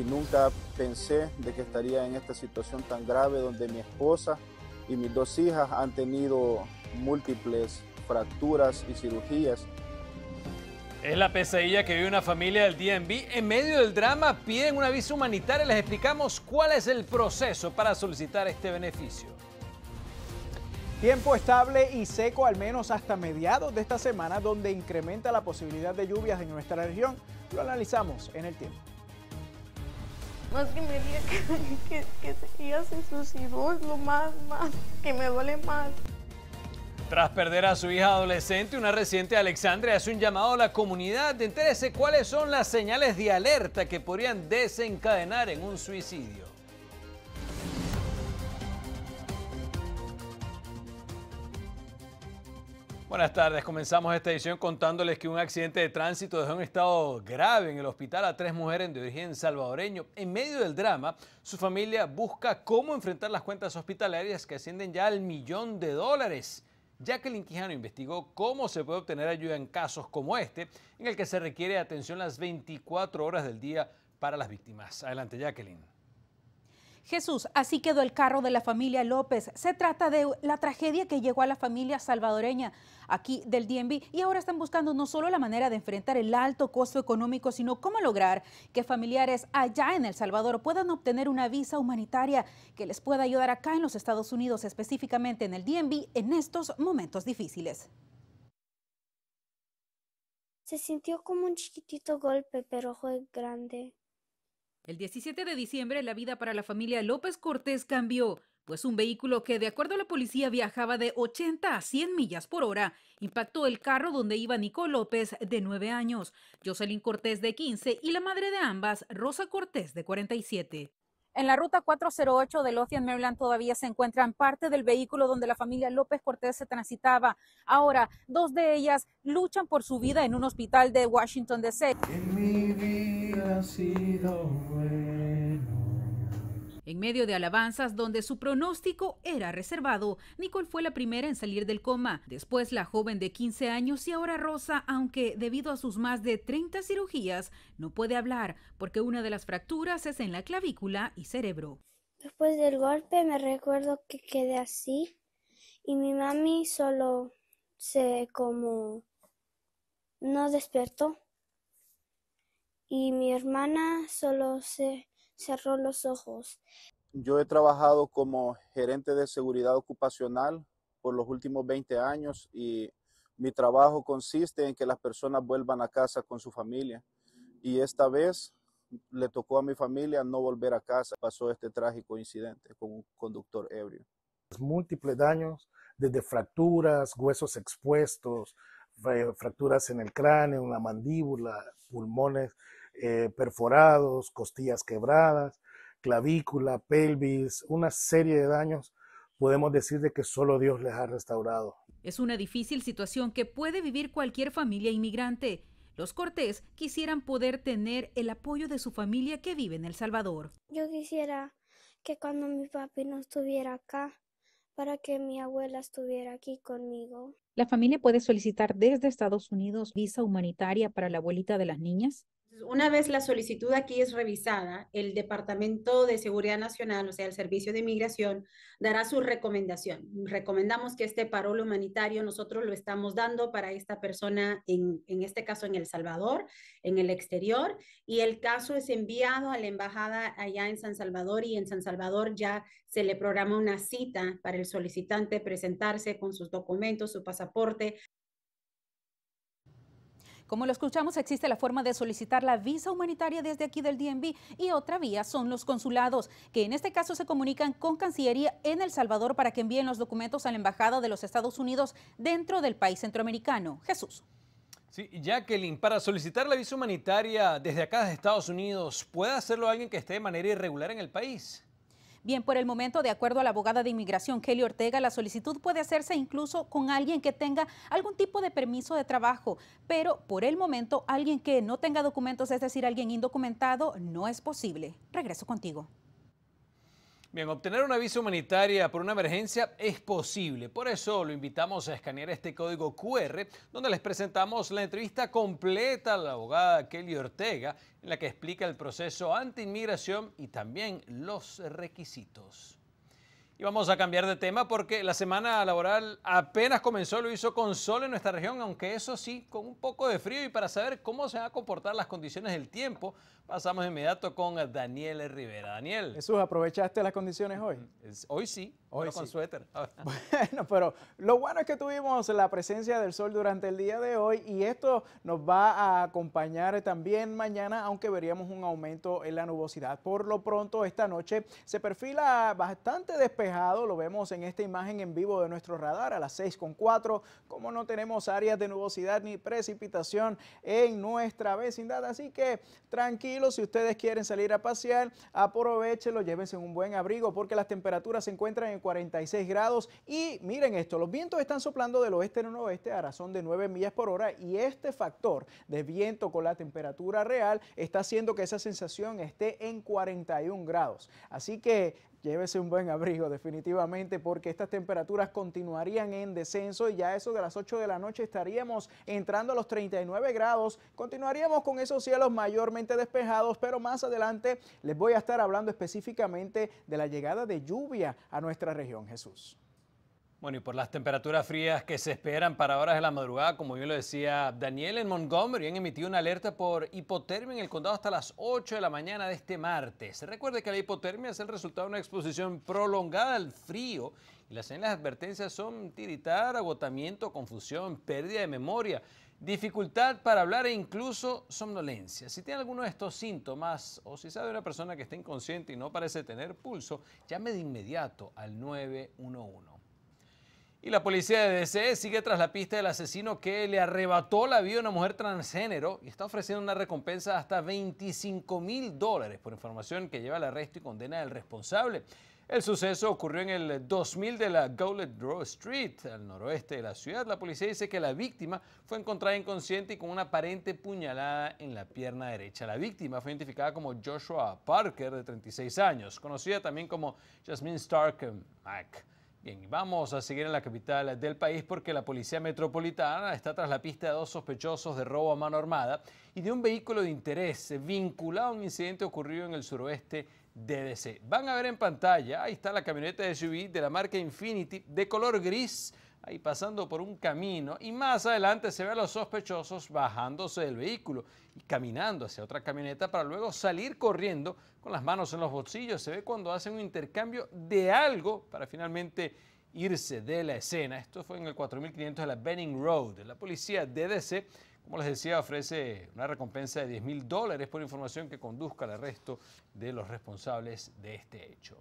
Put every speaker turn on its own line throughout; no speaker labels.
y nunca pensé de que estaría en esta situación tan grave donde mi esposa y mis dos hijas han tenido múltiples fracturas y cirugías.
Es la pesadilla que vive una familia del DNB. En medio del drama piden una visa humanitaria. Les explicamos cuál es el proceso para solicitar este beneficio.
Tiempo estable y seco al menos hasta mediados de esta semana donde incrementa la posibilidad de lluvias en nuestra región. Lo analizamos en el tiempo
más que me diga que, que, se lo más, más, que me duele más.
Tras perder a su hija adolescente, una reciente Alexandria hace un llamado a la comunidad. De entérese cuáles son las señales de alerta que podrían desencadenar en un suicidio. Buenas tardes, comenzamos esta edición contándoles que un accidente de tránsito dejó un estado grave en el hospital a tres mujeres de origen salvadoreño. En medio del drama, su familia busca cómo enfrentar las cuentas hospitalarias que ascienden ya al millón de dólares. Jacqueline Quijano investigó cómo se puede obtener ayuda en casos como este, en el que se requiere atención las 24 horas del día para las víctimas. Adelante, Jacqueline.
Jesús, así quedó el carro de la familia López. Se trata de la tragedia que llegó a la familia salvadoreña aquí del DMV y ahora están buscando no solo la manera de enfrentar el alto costo económico, sino cómo lograr que familiares allá en El Salvador puedan obtener una visa humanitaria que les pueda ayudar acá en los Estados Unidos, específicamente en el DMV, en estos momentos difíciles.
Se sintió como un chiquitito golpe, pero fue grande.
El 17 de diciembre la vida para la familia López Cortés cambió, pues un vehículo que de acuerdo a la policía viajaba de 80 a 100 millas por hora impactó el carro donde iba Nico López de 9 años, Jocelyn Cortés de 15 y la madre de ambas, Rosa Cortés de 47. En la ruta 408 de Lothian, Maryland, todavía se encuentran parte del vehículo donde la familia López Cortés se transitaba. Ahora, dos de ellas luchan por su vida en un hospital de Washington, D.C
sido
En medio de alabanzas donde su pronóstico era reservado, Nicole fue la primera en salir del coma, después la joven de 15 años y ahora Rosa, aunque debido a sus más de 30 cirugías no puede hablar porque una de las fracturas es en la clavícula y cerebro.
Después del golpe me recuerdo que quedé así
y mi mami solo se como no
despertó y mi hermana solo se cerró los ojos.
Yo he trabajado como gerente de seguridad ocupacional por los últimos 20 años y mi trabajo consiste en que las personas vuelvan a casa con su familia. Y esta vez le tocó a mi familia no volver a casa. Pasó este trágico incidente con un conductor ebrio.
Múltiples daños,
desde fracturas, huesos expuestos, fracturas en el cráneo, en la mandíbula, pulmones eh, perforados, costillas quebradas, clavícula, pelvis, una serie de daños, podemos decir de que solo Dios les ha restaurado.
Es una difícil situación que puede vivir cualquier familia inmigrante. Los Cortés quisieran poder tener el apoyo de su familia que vive en El Salvador.
Yo quisiera que cuando mi papi no estuviera acá, para que mi abuela
estuviera aquí conmigo. ¿La familia puede solicitar desde Estados Unidos visa humanitaria para la abuelita de las niñas? Una vez la solicitud aquí es revisada, el Departamento de Seguridad Nacional, o sea, el Servicio de Inmigración, dará su recomendación. Recomendamos que este parol humanitario nosotros lo estamos dando para esta persona, en, en este caso en El Salvador, en el exterior, y el caso es enviado a la embajada allá en San Salvador y en San Salvador ya se le programa una cita para el solicitante presentarse con sus documentos, su pasaporte, como lo escuchamos, existe la forma de solicitar la visa humanitaria desde aquí del DNB y otra vía son los consulados, que en este caso se comunican con Cancillería en El Salvador para que envíen los documentos a la Embajada de los Estados Unidos dentro del país centroamericano. Jesús.
Sí, Jacqueline, para solicitar la visa humanitaria desde acá, de Estados Unidos, ¿puede hacerlo alguien que esté de manera irregular en el país?
Bien, por el momento, de acuerdo a la abogada de inmigración Kelly Ortega, la solicitud puede hacerse incluso con alguien que tenga algún tipo de permiso de trabajo, pero por el momento alguien que no tenga documentos, es decir, alguien indocumentado, no es posible. Regreso contigo.
Bien, obtener una visa humanitaria por una emergencia es posible. Por eso lo invitamos a escanear este código QR, donde les presentamos la entrevista completa a la abogada Kelly Ortega, en la que explica el proceso anti-inmigración y también los requisitos. Y vamos a cambiar de tema porque la semana laboral apenas comenzó, lo hizo con sol en nuestra región, aunque eso sí, con un poco de frío. Y para saber cómo se van a comportar las condiciones del tiempo, pasamos inmediato con Daniel Rivera.
Daniel. Jesús, ¿aprovechaste las condiciones hoy? Mm,
hoy sí, hoy con suéter.
Bueno, pero lo bueno es que tuvimos la presencia del sol durante el día de hoy y esto nos va a acompañar también mañana, aunque veríamos un aumento en la nubosidad. Por lo pronto, esta noche se perfila bastante despejada lo vemos en esta imagen en vivo de nuestro radar a las 6.4, como no tenemos áreas de nubosidad ni precipitación en nuestra vecindad, así que tranquilos, si ustedes quieren salir a pasear, aprovechenlo, llévense un buen abrigo porque las temperaturas se encuentran en 46 grados y miren esto, los vientos están soplando del oeste en oeste a razón de 9 millas por hora y este factor de viento con la temperatura real está haciendo que esa sensación esté en 41 grados. Así que Llévese un buen abrigo definitivamente porque estas temperaturas continuarían en descenso y ya eso de las 8 de la noche estaríamos entrando a los 39 grados. Continuaríamos con esos cielos mayormente despejados, pero más adelante les voy a estar hablando específicamente de la llegada de lluvia a nuestra región, Jesús.
Bueno, y por las temperaturas frías que se esperan para horas de la madrugada, como bien lo decía Daniel, en Montgomery han emitido una alerta por hipotermia en el condado hasta las 8 de la mañana de este martes. Recuerde que la hipotermia es el resultado de una exposición prolongada al frío y las señales de advertencia son tiritar, agotamiento, confusión, pérdida de memoria, dificultad para hablar e incluso somnolencia. Si tiene alguno de estos síntomas o si sabe una persona que está inconsciente y no parece tener pulso, llame de inmediato al 911. Y la policía de DC sigue tras la pista del asesino que le arrebató la vida a una mujer transgénero y está ofreciendo una recompensa de hasta 25 mil dólares por información que lleva al arresto y condena del responsable. El suceso ocurrió en el 2000 de la Goulet Road Street, al noroeste de la ciudad. La policía dice que la víctima fue encontrada inconsciente y con una aparente puñalada en la pierna derecha. La víctima fue identificada como Joshua Parker, de 36 años, conocida también como Jasmine Stark Mack. Bien, vamos a seguir en la capital del país porque la Policía Metropolitana está tras la pista de dos sospechosos de robo a mano armada y de un vehículo de interés vinculado a un incidente ocurrido en el suroeste de DC. Van a ver en pantalla, ahí está la camioneta de SUV de la marca Infinity de color gris ahí pasando por un camino y más adelante se ve a los sospechosos bajándose del vehículo y caminando hacia otra camioneta para luego salir corriendo con las manos en los bolsillos. Se ve cuando hacen un intercambio de algo para finalmente irse de la escena. Esto fue en el 4500 de la Benning Road. La policía DDC, como les decía, ofrece una recompensa de 10 mil dólares por información que conduzca al arresto de los responsables de este hecho.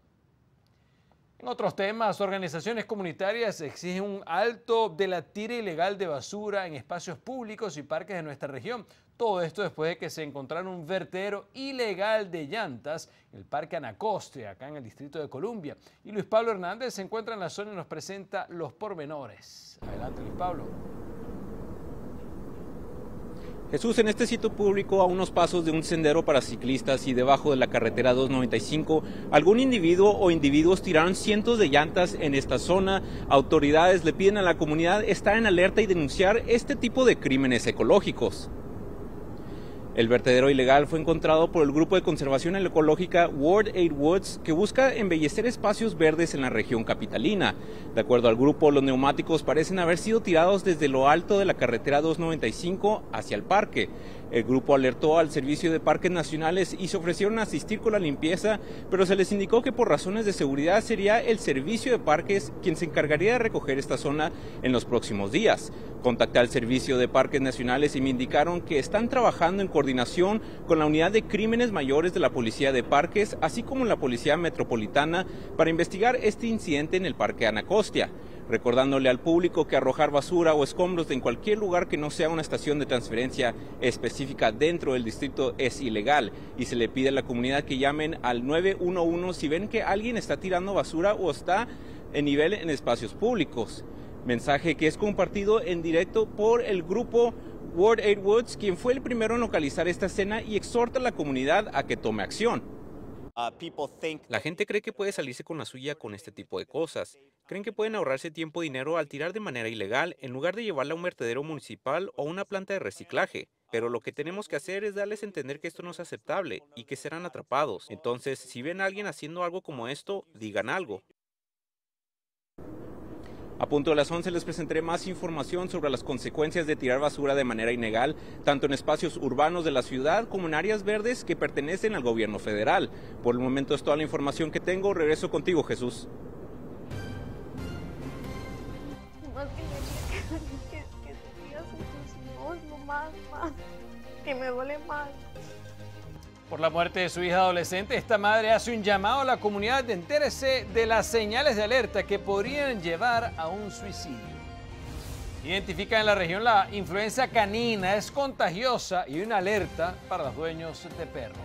En otros temas, organizaciones comunitarias exigen un alto de la tira ilegal de basura en espacios públicos y parques de nuestra región. Todo esto después de que se encontraron un vertedero ilegal de llantas en el Parque Anacoste, acá en el Distrito de Columbia. Y Luis Pablo Hernández se encuentra en la zona y nos presenta los pormenores. Adelante, Luis Pablo.
Jesús, en este sitio público, a unos pasos de un sendero para ciclistas y debajo de la carretera 295, algún individuo o individuos tiraron cientos de llantas en esta zona. Autoridades le piden a la comunidad estar en alerta y denunciar este tipo de crímenes ecológicos. El vertedero ilegal fue encontrado por el Grupo de Conservación Ecológica World eight Woods, que busca embellecer espacios verdes en la región capitalina. De acuerdo al grupo, los neumáticos parecen haber sido tirados desde lo alto de la carretera 295 hacia el parque. El grupo alertó al Servicio de Parques Nacionales y se ofrecieron a asistir con la limpieza, pero se les indicó que por razones de seguridad sería el Servicio de Parques quien se encargaría de recoger esta zona en los próximos días. Contacté al Servicio de Parques Nacionales y me indicaron que están trabajando en coordinación con la Unidad de Crímenes Mayores de la Policía de Parques, así como la Policía Metropolitana, para investigar este incidente en el Parque Anacostia recordándole al público que arrojar basura o escombros en cualquier lugar que no sea una estación de transferencia específica dentro del distrito es ilegal y se le pide a la comunidad que llamen al 911 si ven que alguien está tirando basura o está en nivel en espacios públicos. Mensaje que es compartido en directo por el grupo World Aid Woods, quien fue el primero en localizar esta escena y exhorta a la comunidad a que tome acción. Uh, la gente cree que puede salirse con la suya con este tipo de cosas. Creen que pueden ahorrarse tiempo y dinero al tirar de manera ilegal en lugar de llevarla a un vertedero municipal o a una planta de reciclaje. Pero lo que tenemos que hacer es darles a entender que esto no es aceptable y que serán atrapados. Entonces, si ven a alguien haciendo algo como esto, digan algo. A punto de las 11 les presentaré más información sobre las consecuencias de tirar basura de manera ilegal, tanto en espacios urbanos de la ciudad como en áreas verdes que pertenecen al gobierno federal. Por el momento es toda la información que tengo. Regreso contigo, Jesús.
Que, que me duele más.
Por la muerte de su hija adolescente, esta madre hace un llamado a la comunidad de entérese de las señales de alerta que podrían llevar a un suicidio. Identifica en la región la influenza canina, es contagiosa y una alerta para los dueños de perros.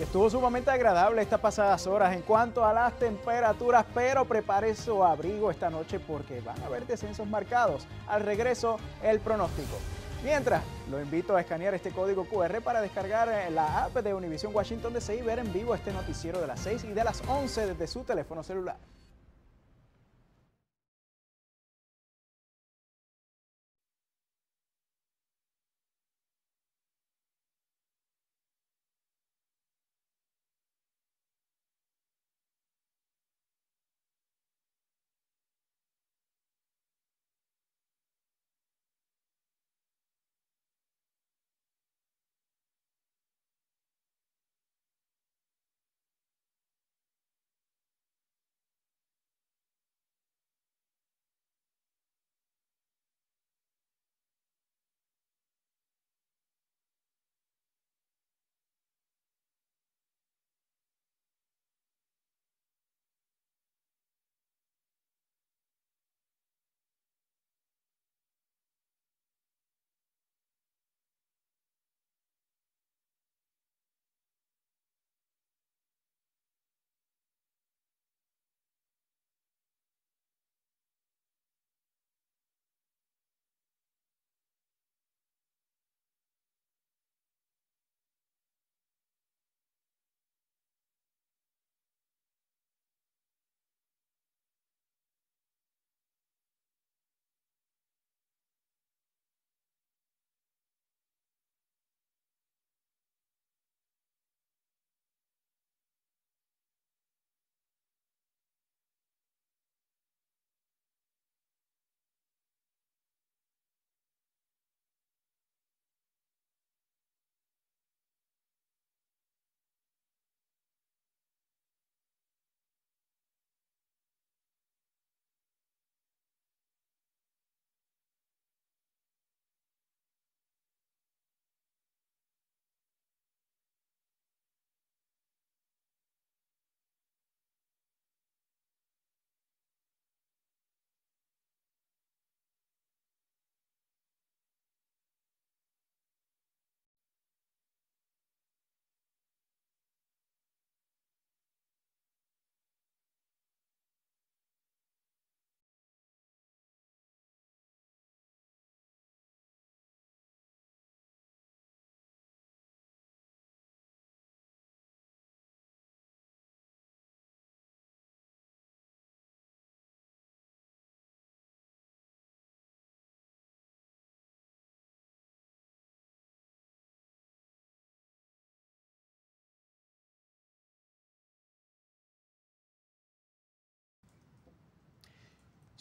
estuvo sumamente agradable estas pasadas horas en cuanto a las temperaturas, pero prepare su abrigo esta noche porque van a haber descensos marcados. Al regreso, el pronóstico. Mientras, lo invito a escanear este código QR para descargar eh, la app de Univision Washington DC y ver en vivo este noticiero de las 6 y de las 11 desde su teléfono celular.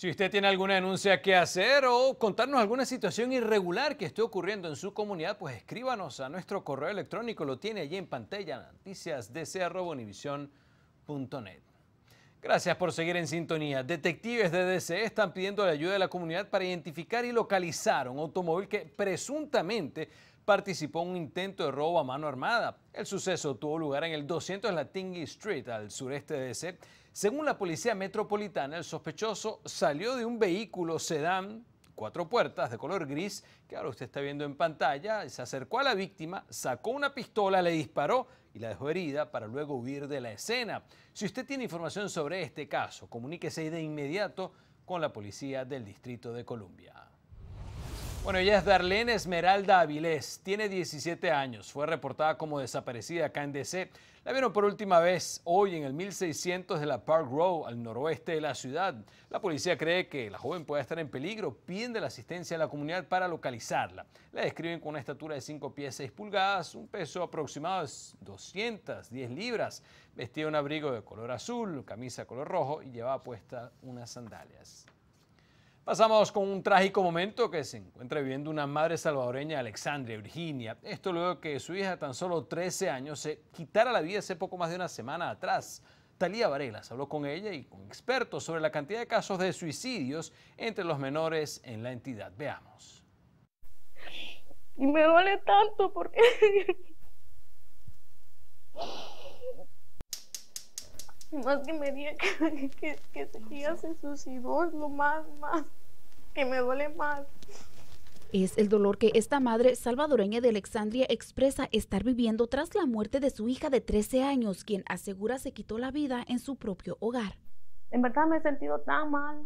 Si usted tiene alguna denuncia que hacer o contarnos alguna situación irregular que esté ocurriendo en su comunidad, pues escríbanos a nuestro correo electrónico, lo tiene allí en pantalla, noticiasdc.univision.net. Gracias por seguir en sintonía. Detectives de DC están pidiendo la ayuda de la comunidad para identificar y localizar un automóvil que presuntamente participó en un intento de robo a mano armada. El suceso tuvo lugar en el 200 Tingy Street, al sureste de DC. Según la Policía Metropolitana, el sospechoso salió de un vehículo sedán, cuatro puertas, de color gris, que ahora usted está viendo en pantalla, se acercó a la víctima, sacó una pistola, le disparó y la dejó herida para luego huir de la escena. Si usted tiene información sobre este caso, comuníquese de inmediato con la Policía del Distrito de Columbia. Bueno, ella es Darlene Esmeralda Avilés, tiene 17 años, fue reportada como desaparecida acá en DC. La vieron por última vez hoy en el 1600 de la Park Row, al noroeste de la ciudad. La policía cree que la joven puede estar en peligro, pide la asistencia de la comunidad para localizarla. La describen con una estatura de 5 pies 6 pulgadas, un peso aproximado de 210 libras, vestía un abrigo de color azul, camisa color rojo y llevaba puesta unas sandalias. Pasamos con un trágico momento que se encuentra viviendo una madre salvadoreña, Alexandria Virginia. Esto luego que su hija, tan solo 13 años, se quitara la vida hace poco más de una semana atrás. Talía Varelas habló con ella y con expertos sobre la cantidad de casos de suicidios entre los menores en la entidad. Veamos.
Y me duele tanto porque... más que me que, que, se suicidó, es más, más que me duele más. Es el dolor que esta madre salvadoreña de Alexandria expresa estar viviendo tras la muerte de su hija de 13 años, quien asegura se quitó la vida en su propio hogar. En verdad me he sentido tan mal,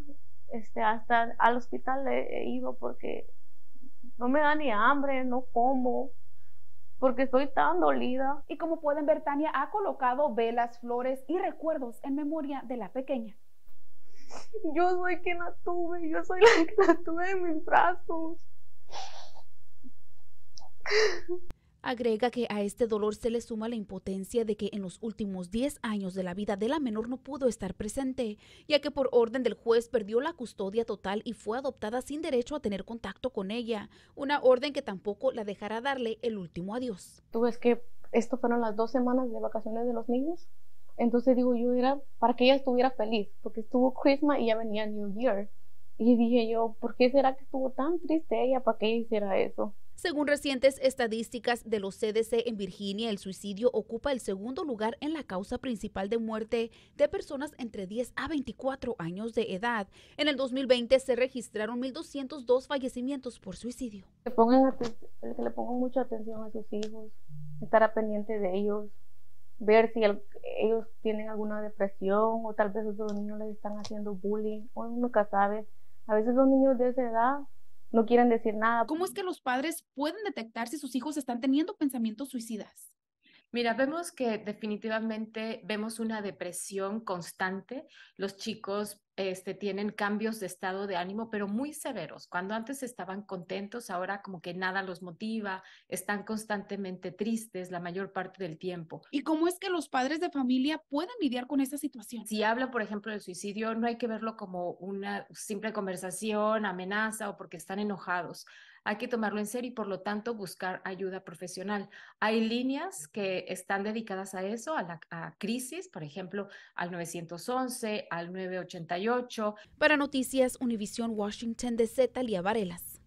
este, hasta al hospital he, ido porque no me da ni hambre, no como, porque estoy tan dolida. Y como pueden ver, Tania ha colocado velas, flores y recuerdos en memoria de la pequeña. Yo soy quien la tuve, yo soy la que la tuve en mis brazos. Agrega que a este dolor se le suma la impotencia de que en los últimos 10 años de la vida de la menor no pudo estar presente, ya que por orden del juez perdió la custodia total y fue adoptada sin derecho a tener contacto con ella, una orden que tampoco la dejará darle el último adiós. Tú ves que esto fueron las dos semanas de vacaciones de los niños entonces digo yo, era para que ella estuviera feliz, porque estuvo Christmas y ya venía New Year. Y dije yo, ¿por qué será que estuvo tan triste ella para que hiciera eso? Según recientes estadísticas de los CDC en Virginia, el suicidio ocupa el segundo lugar en la causa principal de muerte de personas entre 10 a 24 años de edad. En el 2020 se registraron 1.202 fallecimientos por suicidio. Que, que le pongan mucha atención a sus hijos, estar pendiente de ellos, ver si ellos tienen alguna depresión o tal vez esos niños les están haciendo bullying, uno nunca sabe. A veces los niños de esa edad no quieren decir nada. ¿Cómo es que los padres pueden detectar si sus hijos están teniendo pensamientos suicidas?
Mira, vemos que definitivamente vemos una depresión constante. Los chicos este, tienen cambios de estado de ánimo, pero muy severos. Cuando antes estaban contentos, ahora como que nada los motiva, están constantemente tristes la mayor parte del tiempo. ¿Y cómo es que los padres de familia pueden lidiar con esa situación? Si habla, por ejemplo, del suicidio, no hay que verlo como una simple conversación, amenaza o porque están enojados hay que tomarlo en serio y por lo tanto buscar ayuda profesional. Hay líneas que están dedicadas a eso, a la a crisis, por ejemplo, al 911, al 988 para Noticias Univisión Washington de Z, Varelas.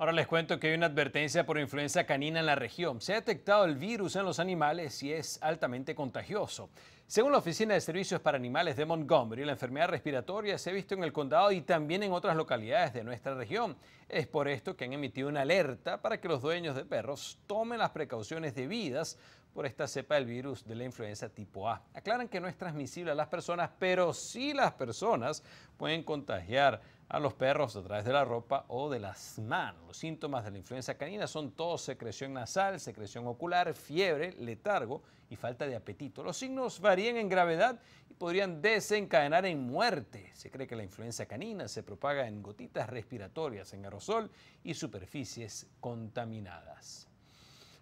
Ahora les cuento que hay una advertencia por influenza canina en la región. Se ha detectado el virus en los animales y es altamente contagioso. Según la Oficina de Servicios para Animales de Montgomery, la enfermedad respiratoria se ha visto en el condado y también en otras localidades de nuestra región. Es por esto que han emitido una alerta para que los dueños de perros tomen las precauciones debidas por esta cepa del virus de la influenza tipo A. Aclaran que no es transmisible a las personas, pero sí las personas pueden contagiar a los perros a través de la ropa o de las manos. Los síntomas de la influenza canina son tos, secreción nasal, secreción ocular, fiebre, letargo y falta de apetito. Los signos varían en gravedad y podrían desencadenar en muerte. Se cree que la influenza canina se propaga en gotitas respiratorias, en aerosol y superficies contaminadas.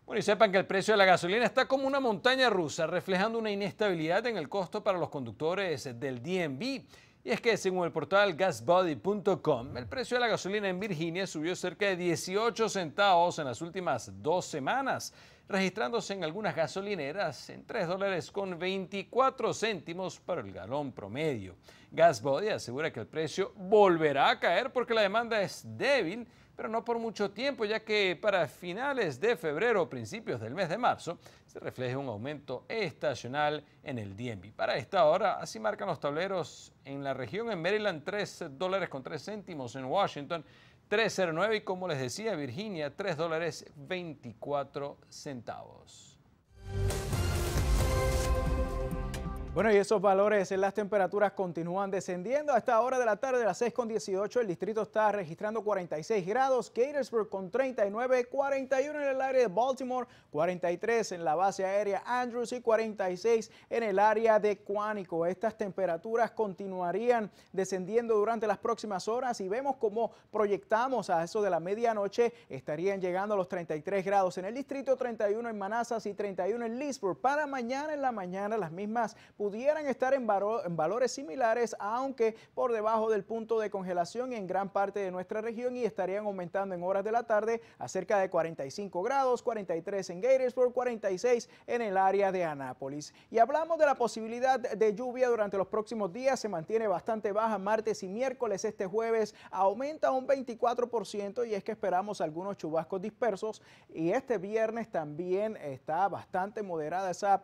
Bueno, y sepan que el precio de la gasolina está como una montaña rusa, reflejando una inestabilidad en el costo para los conductores del DNB. Y es que según el portal gasbody.com, el precio de la gasolina en Virginia subió cerca de 18 centavos en las últimas dos semanas, registrándose en algunas gasolineras en 3 dólares con 24 céntimos para el galón promedio. Gasbody asegura que el precio volverá a caer porque la demanda es débil, pero no por mucho tiempo, ya que para finales de febrero o principios del mes de marzo se un aumento estacional en el DMV. Para esta hora, así marcan los tableros en la región, en Maryland 3 dólares con 3 céntimos, en Washington 3.09 y como les decía, Virginia 3 dólares 24 centavos.
Bueno, y esos valores en las temperaturas continúan descendiendo. A esta hora de la tarde, a las 6.18, el distrito está registrando 46 grados, Gatorsburg con 39, 41 en el área de Baltimore, 43 en la base aérea Andrews y 46 en el área de Cuánico. Estas temperaturas continuarían descendiendo durante las próximas horas y vemos cómo proyectamos a eso de la medianoche, estarían llegando a los 33 grados en el distrito, 31 en Manassas y 31 en Leesburg. Para mañana en la mañana las mismas pudieran estar en, valores similares, aunque por debajo del punto de congelación en gran parte de nuestra región y estarían aumentando en horas de la tarde a cerca de 45 grados, 43 en Gatorsburg, 46 en el área de Anápolis. Y hablamos de la posibilidad de lluvia durante los próximos días, se mantiene bastante baja martes y miércoles, este jueves aumenta un 24% y es que esperamos algunos chubascos dispersos y este viernes también está bastante moderada esa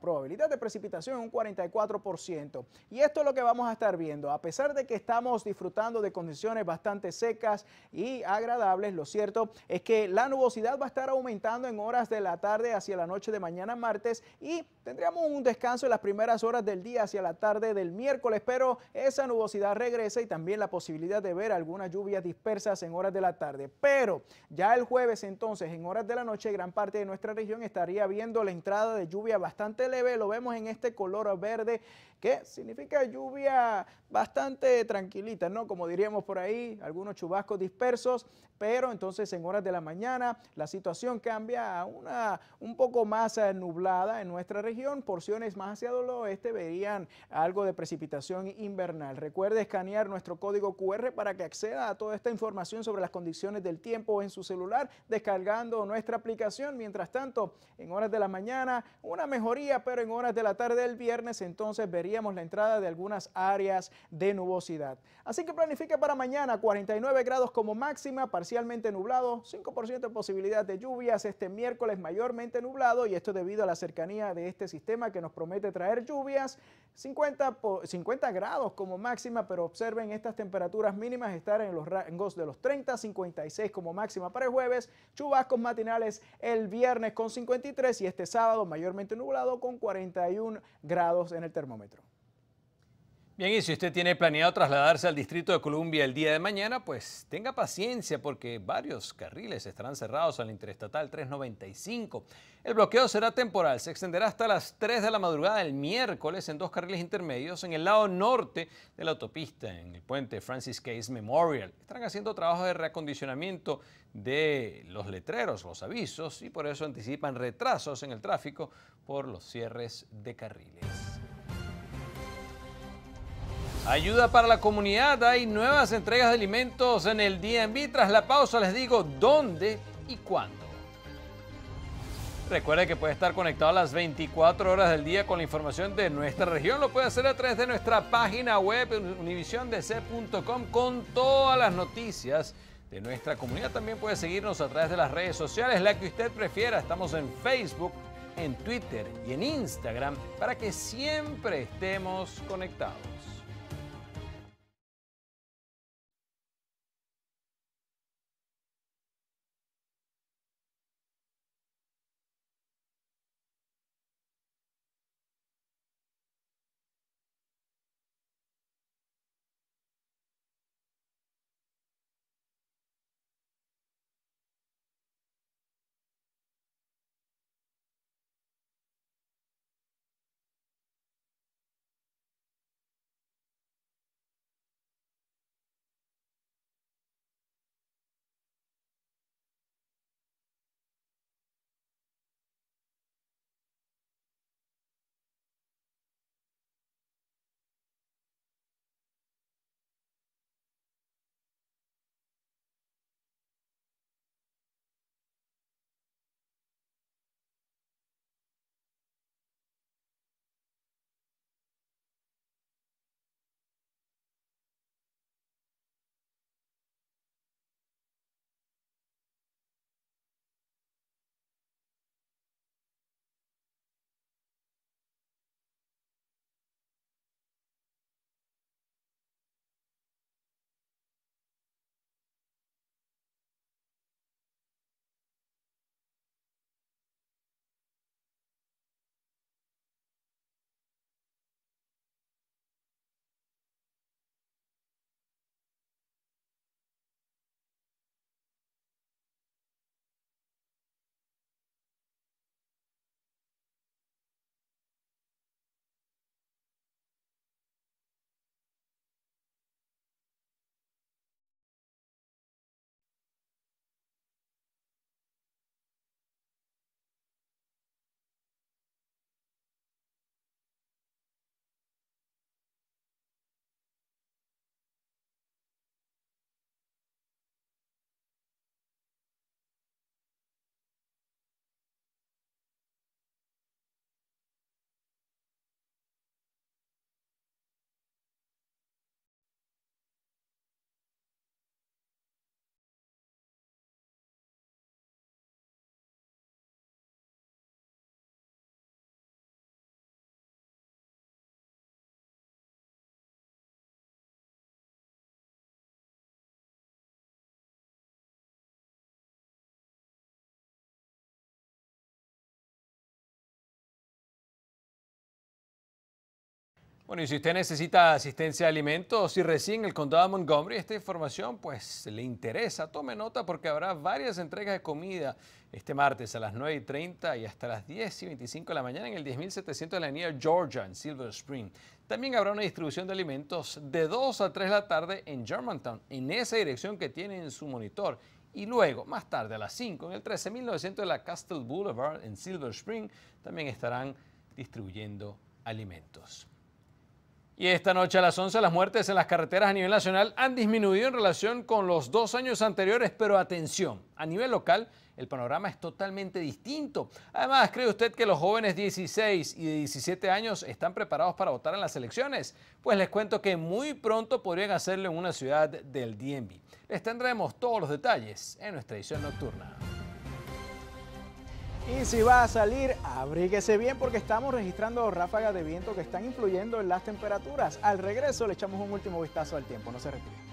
probabilidad de precipitación un 44%. Y esto es lo que vamos a estar viendo. A pesar de que estamos disfrutando de condiciones bastante secas y agradables, lo cierto es que la nubosidad va a estar aumentando en horas de la tarde hacia la noche de mañana martes y tendríamos un descanso en las primeras horas del día hacia la tarde del miércoles, pero esa nubosidad regresa y también la posibilidad de ver algunas lluvias dispersas en horas de la tarde. Pero ya el jueves entonces, en horas de la noche, gran parte de nuestra región estaría viendo la entrada de lluvia bastante leve, lo vemos en este color color verde que significa lluvia bastante tranquilita, ¿no? Como diríamos por ahí, algunos chubascos dispersos, pero entonces en horas de la mañana la situación cambia a una un poco más eh, nublada en nuestra región, porciones más hacia el oeste verían algo de precipitación invernal. Recuerde escanear nuestro código QR para que acceda a toda esta información sobre las condiciones del tiempo en su celular, descargando nuestra aplicación. Mientras tanto, en horas de la mañana una mejoría, pero en horas de la tarde del viernes entonces vería la entrada de algunas áreas de nubosidad. Así que planifique para mañana 49 grados como máxima, parcialmente nublado, 5% de posibilidad de lluvias este miércoles mayormente nublado y esto debido a la cercanía de este sistema que nos promete traer lluvias. 50, grados como máxima, pero observen estas temperaturas mínimas estar en los rangos de los 30 a 56 como máxima para el jueves, chubascos matinales el viernes con 53 y este sábado mayormente nublado con 41 grados en el termómetro.
Bien, y si usted tiene planeado trasladarse al Distrito de Columbia el día de mañana, pues tenga paciencia porque varios carriles estarán cerrados al Interestatal 395. El bloqueo será temporal, se extenderá hasta las 3 de la madrugada del miércoles en dos carriles intermedios en el lado norte de la autopista, en el puente Francis Case Memorial. Están haciendo trabajos de reacondicionamiento de los letreros, los avisos, y por eso anticipan retrasos en el tráfico por los cierres de carriles. Ayuda para la comunidad, hay nuevas entregas de alimentos en el DNB. Tras la pausa les digo dónde y cuándo. Recuerde que puede estar conectado a las 24 horas del día con la información de nuestra región. Lo puede hacer a través de nuestra página web univisiondc.com con todas las noticias de nuestra comunidad. También puede seguirnos a través de las redes sociales, la que usted prefiera. Estamos en Facebook, en Twitter y en Instagram para que siempre estemos conectados.
Bueno, y si usted necesita asistencia de alimentos
y recién el condado de Montgomery, esta información pues le interesa. Tome nota porque habrá varias entregas de comida este martes a las 9 y y hasta las 10 y 25 de la mañana en el 10.700 de la avenida Georgia en Silver Spring. También habrá una distribución de alimentos de 2 a 3 de la tarde en Germantown, en esa dirección que tiene en su monitor. Y luego, más tarde a las 5, en el 13.900 de la Castle Boulevard en Silver Spring, también estarán distribuyendo alimentos. Y esta noche a las 11 las muertes en las carreteras a nivel nacional han disminuido en relación con los dos años anteriores, pero atención, a nivel local el panorama es totalmente distinto. Además, ¿cree usted que los jóvenes 16 y 17 años están preparados para votar en las elecciones? Pues les cuento que muy pronto podrían hacerlo en una ciudad del DMV. Les tendremos todos los detalles en nuestra edición
nocturna. Y si va a salir, abríguese bien porque estamos registrando ráfagas de viento que están influyendo en las temperaturas. Al regreso le echamos un último vistazo al tiempo, no se retire.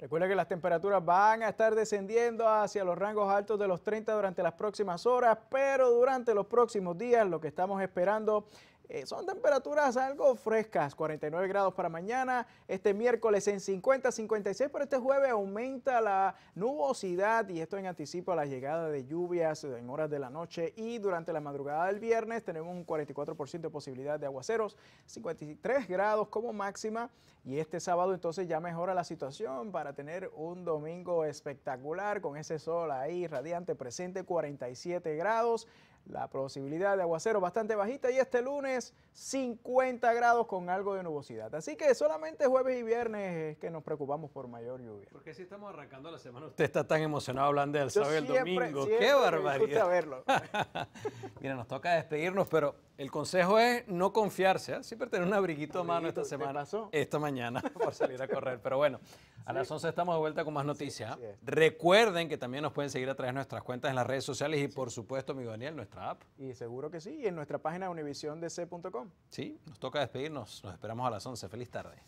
Recuerda que las temperaturas van a estar descendiendo hacia los rangos altos de los 30 durante las próximas horas, pero durante los próximos días lo que estamos esperando eh, son temperaturas algo frescas, 49 grados para mañana, este miércoles en 50, 56, pero este jueves aumenta la nubosidad y esto en anticipo a la llegada de lluvias en horas de la noche y durante la madrugada del viernes tenemos un 44% de posibilidad de aguaceros, 53 grados como máxima y este sábado entonces ya mejora la situación para tener un domingo espectacular con ese sol ahí radiante presente, 47 grados la posibilidad de aguacero bastante bajita y este lunes 50 grados con algo de nubosidad. Así que solamente jueves y viernes es que nos preocupamos por mayor lluvia. Porque si estamos arrancando la semana, usted está
tan emocionado hablando del sábado y el domingo. ¡Qué barbaridad! verlo. Mira, nos toca despedirnos, pero el consejo es no confiarse. ¿ah? Siempre tener un abriguito a mano esta semana, esta mañana, por salir a correr. Pero bueno, a las 11 estamos de vuelta con más noticias. ¿ah? Recuerden que también nos pueden seguir a través de nuestras cuentas en las redes sociales y, por supuesto, mi Daniel, nuestra
y seguro que sí, y en nuestra página univisiondc.com.
Sí, nos toca despedirnos, nos esperamos a las 11. Feliz tarde.